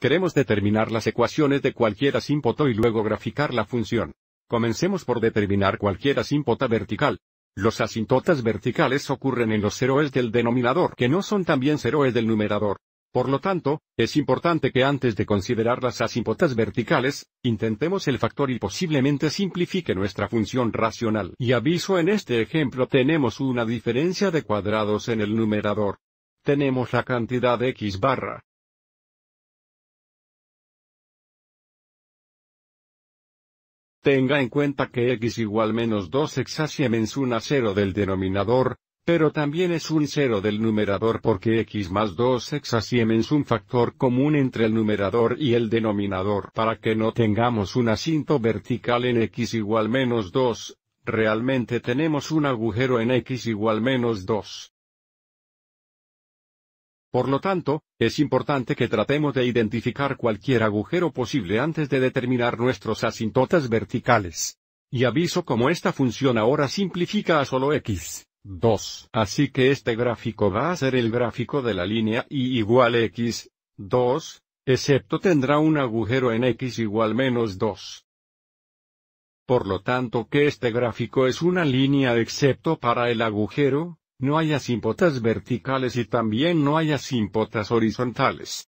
Queremos determinar las ecuaciones de cualquier asíntota y luego graficar la función. Comencemos por determinar cualquier asíntota vertical. Los asíntotas verticales ocurren en los héroes del denominador que no son también ceros del numerador. Por lo tanto, es importante que antes de considerar las asímpotas verticales, intentemos el factor y posiblemente simplifique nuestra función racional. Y aviso en este ejemplo tenemos una diferencia de cuadrados en el numerador tenemos la cantidad x barra. Tenga en cuenta que x igual menos 2 exasiemens es una cero del denominador, pero también es un cero del numerador porque x más 2 exasiemens es un factor común entre el numerador y el denominador para que no tengamos un asinto vertical en x igual menos 2, realmente tenemos un agujero en x igual menos 2. Por lo tanto, es importante que tratemos de identificar cualquier agujero posible antes de determinar nuestros asintotas verticales. Y aviso como esta función ahora simplifica a solo x. 2. Así que este gráfico va a ser el gráfico de la línea y igual x, 2, excepto tendrá un agujero en x igual menos 2. Por lo tanto que este gráfico es una línea excepto para el agujero, no haya simpotas verticales y también no haya simpotas horizontales.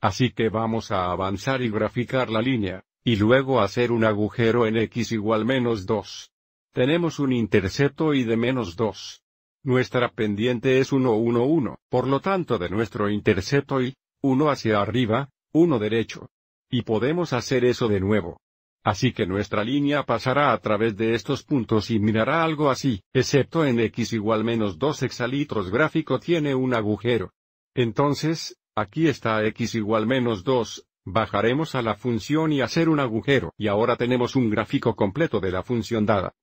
Así que vamos a avanzar y graficar la línea, y luego hacer un agujero en x igual menos 2. Tenemos un intercepto y de menos 2. Nuestra pendiente es 1, 1, 1, por lo tanto de nuestro intercepto y, 1 hacia arriba, 1 derecho. Y podemos hacer eso de nuevo. Así que nuestra línea pasará a través de estos puntos y mirará algo así, excepto en x igual menos 2 hexalitros gráfico tiene un agujero. Entonces, aquí está x igual menos 2, bajaremos a la función y hacer un agujero. Y ahora tenemos un gráfico completo de la función dada.